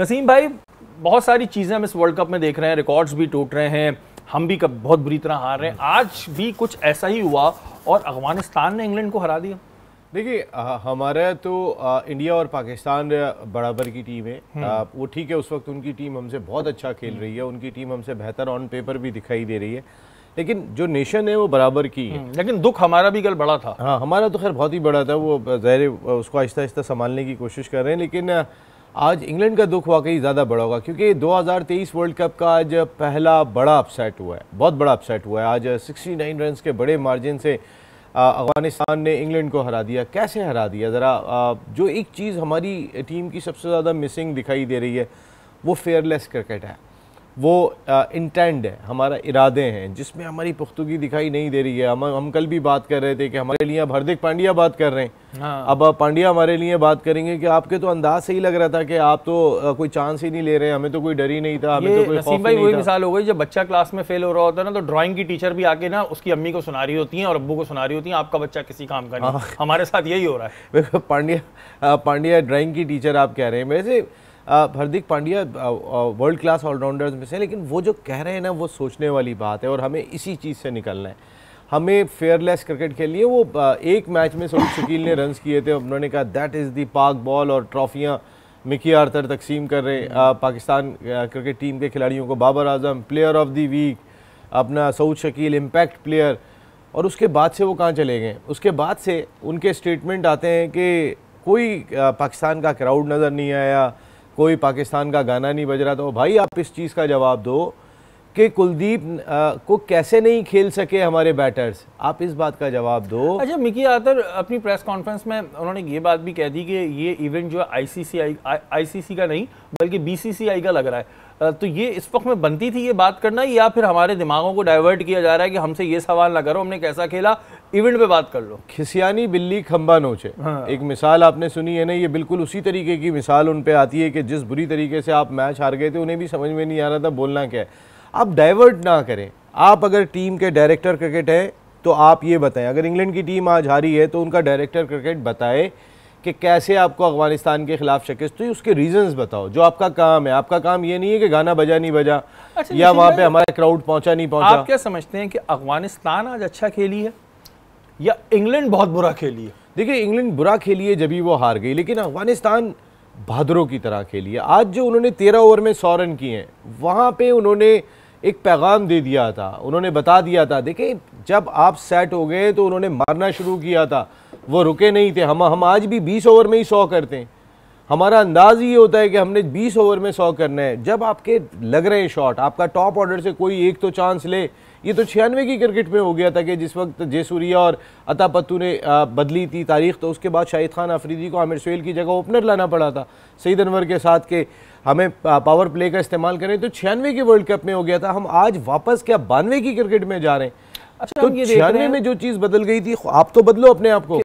नसीम भाई बहुत सारी चीज़ें हम इस वर्ल्ड कप में देख रहे हैं रिकॉर्ड्स भी टूट रहे हैं हम भी कब बहुत बुरी तरह हार रहे हैं हम्म। आज भी कुछ ऐसा ही हुआ और अफगानिस्तान ने इंग्लैंड को हरा दिया देखिए हमारा तो आ, इंडिया और पाकिस्तान बराबर की टीम है आ, हम्म। वो ठीक है उस वक्त उनकी टीम हमसे बहुत अच्छा खेल हम्म। रही है उनकी टीम हमसे बेहतर ऑन पेपर भी दिखाई दे रही है लेकिन जो नेशन है वो बराबर की है लेकिन दुख हमारा भी कल बड़ा था हाँ हमारा तो खैर बहुत ही बड़ा था वो जहर उसको आहिस्ता आहिस्ता संभालने की कोशिश कर रहे हैं लेकिन आज इंग्लैंड का दुख वाकई ज़्यादा बड़ा होगा क्योंकि 2023 वर्ल्ड कप का आज पहला बड़ा अपसेट हुआ है बहुत बड़ा अपसेट हुआ है आज 69 रन के बड़े मार्जिन से अफगानिस्तान ने इंग्लैंड को हरा दिया कैसे हरा दिया ज़रा जो एक चीज़ हमारी टीम की सबसे ज़्यादा मिसिंग दिखाई दे रही है वो फेयरलेस क्रिकेट है वो इंटेंड है हमारा इरादे हैं जिसमें हमारी पुख्तगी दिखाई नहीं दे रही है हम हम कल भी बात कर रहे थे कि हमारे लिए अब हार्दिक पांड्या बात कर रहे हैं हाँ। अब आप पांड्या हमारे लिए बात करेंगे कि आपके तो अंदाज से ही लग रहा था कि आप तो कोई चांस ही नहीं ले रहे हैं हमें तो कोई डर ही नहीं था हमें तो कोई भाई वही मिसाल हो गई जब बच्चा क्लास में फेल हो रहा होता है ना तो ड्राइंग की टीचर भी आके ना उसकी अम्मी को सुना रही होती है और अब्बू को सुना रही होती है आपका बच्चा किसी काम का नहीं हाँ। हमारे साथ यही हो रहा है पांड्या पांड्या ड्राइंग की टीचर आप कह रहे हैं वैसे Hardik Pandya world class allrounders में से लेकिन वो जो कह रहे हैं ना वो सोचने वाली बात है और हमें इसी चीज़ से निकलना है हमें फेयरलेस क्रिकेट के लिए वो एक मैच में सभी शकील ने रन किए थे उन्होंने कहा दैट इज़ दी पाक बॉल और ट्रॉफियाँ मिकी आर्थर तकसीम कर रहे पाकिस्तान क्रिकेट टीम के खिलाड़ियों को Babar Azam player of the week अपना सऊद शकील इम्पैक्ट प्लेयर और उसके बाद से वो कहाँ चले गए उसके बाद से उनके स्टेटमेंट आते हैं कि कोई पाकिस्तान का क्राउड नज़र नहीं आया कोई पाकिस्तान का गाना नहीं बज रहा तो भाई आप इस चीज़ का जवाब दो कि कुलदीप को कैसे नहीं खेल सके हमारे बैटर्स आप इस बात का जवाब दो अच्छा मिकी आतर अपनी प्रेस कॉन्फ्रेंस में उन्होंने ये बात भी कह दी कि ये इवेंट जो है आईसीसी आईसीसी का नहीं बल्कि बीसीसीआई का लग रहा है तो ये इस वक्त में बनती थी ये बात करना या फिर हमारे दिमागों को डाइवर्ट किया जा रहा है कि हमसे ये सवाल ना करो हमने कैसा खेला इवेंट पे बात कर लो खिसियानी बिल्ली खम्बा नोचे हाँ। एक मिसाल आपने सुनी है ना ये बिल्कुल उसी तरीके की मिसाल उन पर आती है कि जिस बुरी तरीके से आप मैच हार गए थे उन्हें भी समझ में नहीं आ रहा था बोलना क्या है आप डाइवर्ट ना करें आप अगर टीम के डायरेक्टर क्रिकेट है तो आप ये बताएं अगर इंग्लैंड की टीम आज हारी है तो उनका डायरेक्टर क्रिकेट बताए कि कैसे आपको अफगानिस्तान के खिलाफ शिकस्त तो उसके रीजंस बताओ जो आपका काम है आपका काम ये नहीं है कि गाना बजा नहीं बजा अच्छा, या वहाँ पे हमारा क्राउड पहुंचा नहीं पहुंचा आप क्या समझते हैं कि अफगानिस्तान आज अच्छा खेली है या इंग्लैंड बहुत बुरा खेली है देखिए इंग्लैंड बुरा खेली है जब वो हार गई लेकिन अफगानिस्तान भादरों की तरह खेली है आज जो उन्होंने तेरह ओवर में सौ रन किए हैं वहाँ पे उन्होंने एक पैगाम दे दिया था उन्होंने बता दिया था देखिए जब आप सेट हो गए तो उन्होंने मारना शुरू किया था वो रुके नहीं थे हम हम आज भी बीस ओवर में ही सौ करते हैं हमारा अंदाज ये होता है कि हमने 20 ओवर में सौ करना है जब आपके लग रहे हैं शॉट आपका टॉप ऑर्डर से कोई एक तो चांस ले ये तो छियानवे की क्रिकेट में हो गया था कि जिस वक्त जयसूरिया और अता पत्तू ने बदली थी तारीख तो उसके बाद शाहिद खान आफरीदी को आमिर सोहेल की जगह ओपनर लाना पड़ा था सईद अनवर के साथ के हमें पावर प्ले का इस्तेमाल करें तो छियानवे के वर्ल्ड कप में हो गया था हम आज वापस क्या बानवे की क्रिकेट में जा रहे हैं अच्छा तो छियानवे में जो चीज़ बदल गई थी आप तो बदलो अपने आप को